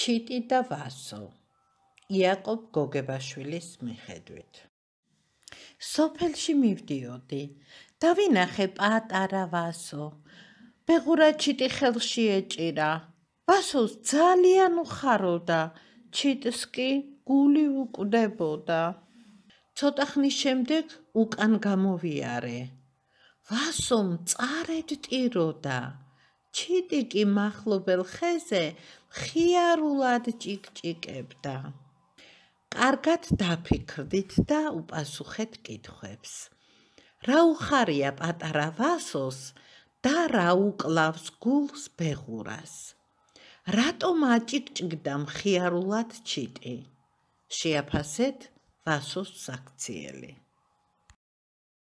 ჩიტი და ვასო იაკობ გოგებაშვილის მიხედვით სოფელში მივდიოდი და ვინახე პატარა ვასო ბეღურა ჩიტი ხელში ეჭირა ვასოს ძალიან უხაროდა ჩიტს კი გული უკვდებოდა ცოტა ხნის შემდეგ უკან გამოვიარე ვასომ წარედ ტიროდა ჩიტიკი מחლობელ ხეზე ხიარულად ჭიკჭიკებდა. კარგად დაფიქრდით და უპასუხეთ კითხვებს. რა უხარია პატარა ვასოს და რა უკლავს გულს ბეღურას? რატომ აჭიკჭიკდა მხიარულად ჩიტი? შეაფასეთ ვასოს საქციელი.